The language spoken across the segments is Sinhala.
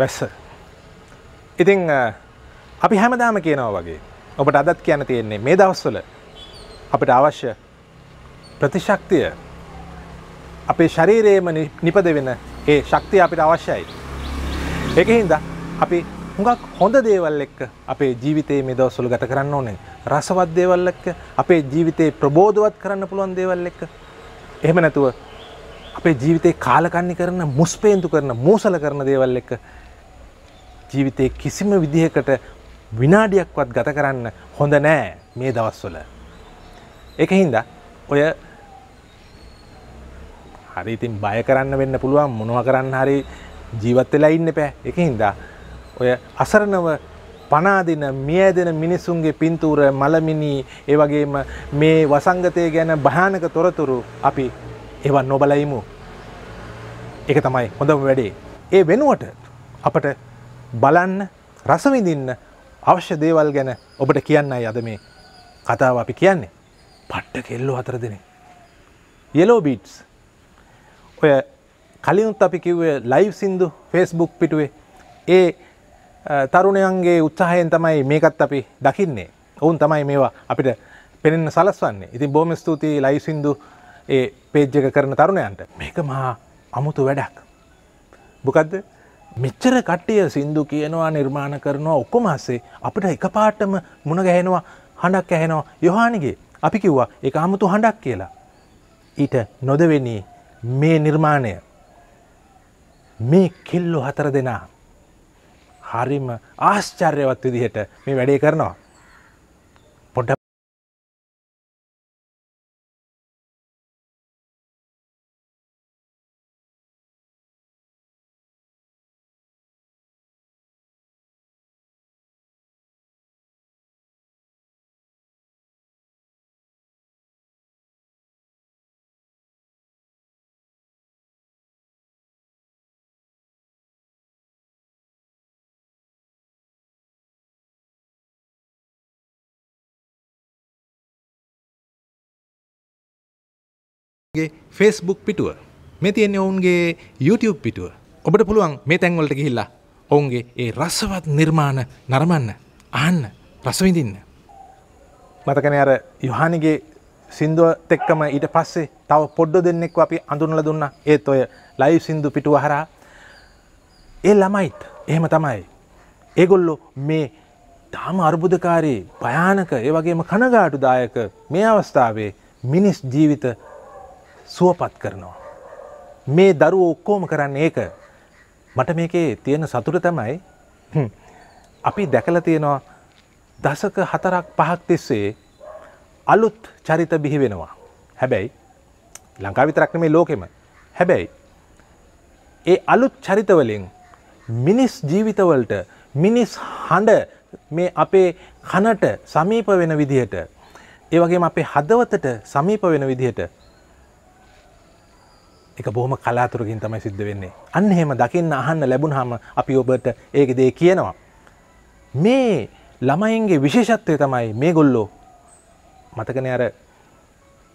වැස්ස. ඉතිං අපි හැමදාම කියනවා වගේ ඔබට අදත් කියන්න තියෙන්නේ මේ දවස්වල අපට අවශ්‍ය ප්‍රතිශක්තිය අපේ ශරීරයේම නිපද වෙන ඒ ශක්තිය අපිට අවශ්‍යයි. ඒක හින්ද අපි හුඟක් හොඳ දේවල් එක්ක අපේ ජීවිතයේ මේ දවස්වල ගත කරන්න ඕනේ. රසවත් දේවල් එක්ක අපේ ජීවිතේ ප්‍රබෝධවත් කරන්න පුළුවන් දේවල් එක්ක. එහෙම නැතුව අපේ ජීවිතේ කාලකන්ණි කරන මුස්පේන්තු කරන මෝසල කරන දේවල් එක්ක ජීවිතේ කිසිම විදිහකට විනාඩියක්වත් ගත කරන්න හොඳ නෑ මේ දවස්වල. ඒක හින්දා ඔය හරි ඉතින් බය කරන්න වෙන්න පුළුවන් මොනවා කරන්න හරි ජීවත් වෙලා ඉන්න එපා. ඒක හින්දා ඔය අසරණව පනාදින මියදෙන මිනිසුන්ගේ පින්තූර මලමිනී ඒ වගේම මේ වසංගතය ගැන භයානක තොරතුරු අපි ඒවා නොබලයිමු. ඒක තමයි හොඳම වැඩේ. ඒ වෙනුවට අපට බලන්න රසවිඳින්න අවශ්‍ය දේවල් ගැන ඔබට කියන්නයි අද මේ කතාව අපි කියන්නේ පට්ට කෙල්ලෝ අතර දෙනේ. යලෝ බීටස් ඔය කලිනුත් අපි කිව්වේ ලයිව් සින්දු ෆෙස්බුක් පිටුවේ ඒ තරුණයන්ගේ උත්සාහයෙන් තමයි මේකත් අපි දකින්නේ ඔවුන් තමයි මේවා අපිට පෙනෙන්න සලස්වන්නේ ඉතින් බෝම ස්තුතියි ලයිව් සින්දු ඒ පේජ්ජක කරන තරුණයන්ට මේක මහා අමුතු වැඩක්. මොකක්ද මෙච්චර කට්ටිය සින්දු කියනවා නිර්මාණ කරනවා ඔක්කොම අස්සේ අපිට එක පාටම මුණ ගැහෙනවා හඬක් ඇහෙනවා යොහානිගේ අපි කිව්වා එක අමුතු හඬක් කියලා. ඊට නොදවෙනී මේ නිර්මාණය මේ කෙල්ලු හතර දෙනා හරිම ආශ්චර්යවත් විදිහට මේ වැඩේ කරනවා. ගේ ෆෙස්බුක් පිටුව මේ තියෙන්නේ ඔවුන්ගේ YouTube පිටුව ඔබට පුළුවන් මේ තැන්වලට ගිහිල්ලා ඔවුන්ගේ ඒ රසවත් නිර්මාණ නරමන්න අහන්න රසවිඳින්න මතකනේ අර යොහානිගේ සින්දුවත් එක්කම ඊට පස්සේ තව පොඩ්ඩ දෙන්නෙක්ව අපි අඳුනලා දුන්නා ඒත් ඔය ලයිව් සින්දු පිටුව හරහා ඒ ළමයිත් එහෙම තමයි ඒගොල්ලෝ මේ තාම අර්බුදකාරී භයානක ඒ වගේම කනගාටුදායක මේ අවස්ථාවේ මිනිස් ජීවිත සුවපත් කරනවා. මේ දරුවෝ ඔක්කොම කරන්න ඒක මට මේකේ තියෙන සතුට තමයි අපි දැකල තියෙනවා දසක හතරක් පහක් තිස්සේ අලුත් චරිත බිහි වෙනවා. හැබැයි ලංකා විතරක් මේ ලෝකෙම හැබැයි ඒ අලුත් චරිතවලින් මිනිස් ජීවිතවලට මිනිස් හඬ මේ අපේ කනට සමීප වෙන විදිහට ඒවගේ අපේ හදවතට සමීප වෙන විදිහට එක බොහොම කලාතුරකින් තමයි සිද්ධ වෙන්නේ. අන්න එහෙම දකින්න අහන්න ලැබුණාම අපි ඔබට ඒක දේ කියනවා. මේ ළමයින්ගේ විශේෂත්වය තමයි මේගොල්ලෝ මතකනේ අර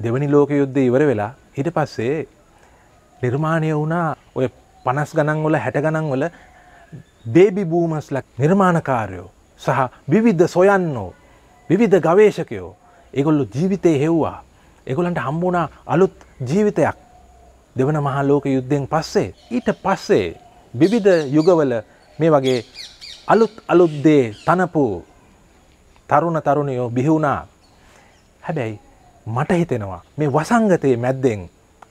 දෙවනි ලෝක යුද්ධය ඉවර වෙලා ඊට පස්සේ නිර්මාණය වුණා ඔය 50 ගණන් වල 60 ගණන් වල බේබි බූමර්ස්ලා නිර්මාණකාරයෝ සහ විවිධ සොයන්නෝ විවිධ ගවේෂකයෝ ඒගොල්ලෝ ජීවිතේ හෙව්වා. ඒගොල්ලන්ට හම්බුණා අලුත් ජීවිතයක්. දෙවන මහාලෝක යුද්ධයෙන් පස්සේ ඊට පස්සේ විවිධ යුගවල මේ වගේ අලුත් අලුත්දේ තනපු තරුණ තරුණයෝ බිහිවුණා හැබැයි මට හිතෙනවා මේ වසංගතයේ මැද්දෙන්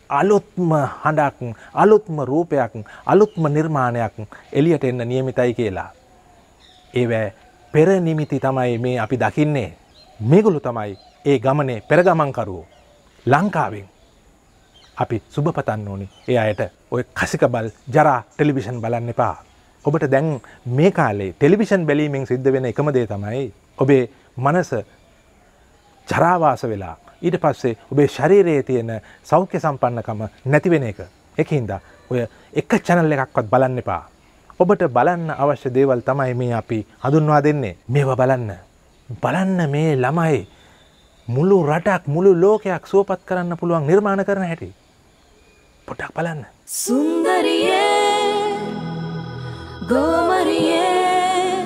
අලුත්ම හඬක් අලුත්ම රූපයක් අලුත්ම නිර්මාණයක් එලියට එන්න නියමිතයි කියලා. ඒවැ පෙරනිමිති තමයි මේ අපි දකින්නේ මේගුලු තමයි ඒ ගමනේ පෙරගමන්කරුවෝ ලංකාවෙන් අපි සුභපතන්න ඕනි ඒ අයට ඔය කසික බල් ජරා ටෙලිවිෂන් බලන්න එපා. ඔබට දැන් මේ කාලේ ටෙලිවිෂන් බැලීමෙන් සිද්ධ වෙන එකම දේ තමයි ඔබේ මනස ජරාවාස වෙලා ඊට පස්සේ ඔබේ ශරීරයේ තියෙන සෞඛ්‍ය සම්පන්නකම නැතිවෙන එක. එකහින්දා ඔය එක චැනල් එකක්වත් බලන්න එපා. ඔබට බලන්න අවශ්‍ය දේවල් තමයි මේ අපි හඳුන්වා දෙන්නේ මේවා බලන්න. බලන්න මේ ළමයි මුළු රටක් මුළු ලෝකයක් සුවපත් කරන්න පුළුවන් නිර්මාණ කරන හැටි. පොටක් බලන්න සුන්දරියේ ගෝමරියේ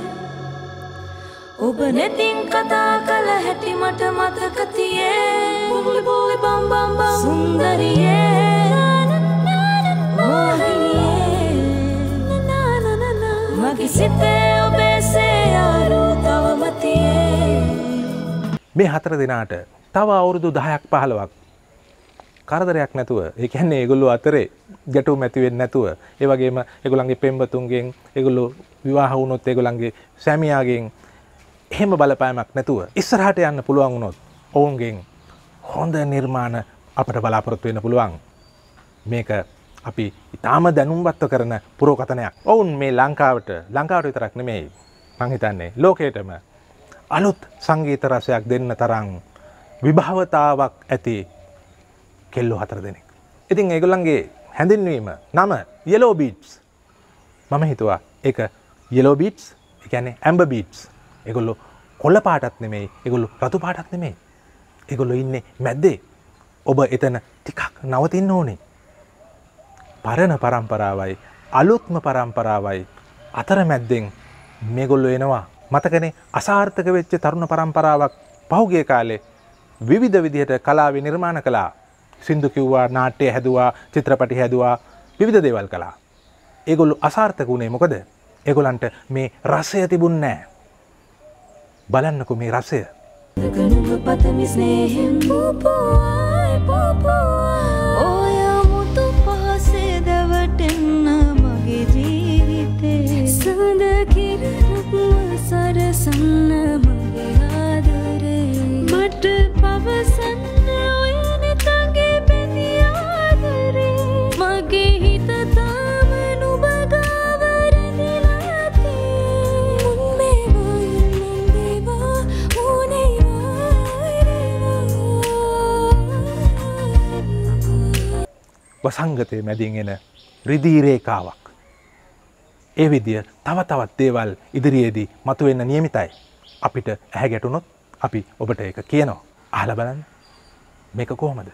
ඔබ නැතින් කතා කළ හැටි මට මතකතියේ බුලි බුලි බම් බම් බම් සුන්දරියේ මෝහිනියේ මගේ සිතේ ඔබේ සේයාරු තවමතියේ මේ හතර දෙනාට තව අවුරුදු දහයක් පහළවක් කරදරයක් නැතුව ඒ කියන්නේ ඒගොල්ලෝ අතරේ ගැටුම් ඇති වෙන්නේ නැතුව ඒ වගේම ඒගොල්ලන්ගේ පෙම්බතුන්ගෙන් ඒගොල්ලෝ විවාහ වුණොත් ඒගොල්ලන්ගේ සැමියාගෙන් එහෙම බලපෑමක් නැතුව ඉස්සරහට යන්න පුළුවන් වුණොත් ඔවුන්ගෙන් හොඳ නිර්මාණ අපට බලාපොරොත්තු වෙන්න පුළුවන් මේක අපි ඉතාම දැනුම්බත්ව කරන පුරෝකතනයක් ඔවුන් මේ ලංකාවට ලංකාවට විතරක් නෙමෙයි මංහිතන්නේ ලෝකයටම අලුත් සංගීත රසයක් දෙන්න තරං විභාවතාවක් ඇති කෙල්ලො හතර දෙනෙක්. ඉතින් ඒගොල්ලන්ගේ හැඳින්වීම නම යලෝ බීට්ස් මම හිතුවා එක යලෝ බීට්ස් එකැනේ ඇම්බ බීට්ස් එකොල්ලො කොල්ල පාටත් නෙමෙයි එකොල්ලු රතු පාටත් නෙමෙයි එකොල්ලො ඉන්නේ මැද්දේ ඔබ එතන ටිකක් නවතින්න ඕනේ පරණ පරම්පරාවයි අලුත්ම පරම්පරාවයි අතර මැද්දෙන් මේගොල්ලො එනවා මතකනේ අසාර්ථක වෙච්ච තරුණ පරම්පරාවක් පහුගේ කාලේ විවිධ විදිහට කලාව නිර්මාණ කලා සින්දු කිව්වා නාට්‍ය හැදවා චිත්‍රපටි හැදවා විවිධ දේවල් කලා. ඒගොල්ලු අසාර්ථක වුණේ මොකද එගොලන්ට මේ රසය තිබුන් නෑ. බලන්නකු මේ රසය. පතමි ස්නේහෙම් පූපෝයි පූපෝයි වසංගතය මැදින් එන රිදීරේකාවක්. ඒ විදිය තව තවත් දේවල් ඉදිරියේදී මතුවෙන්න නියමිතයි. අපිට ඇහැ ගැටුනොත් අපි ඔබට එක කියනවා. අහල බලන්න මේක කොහොමද.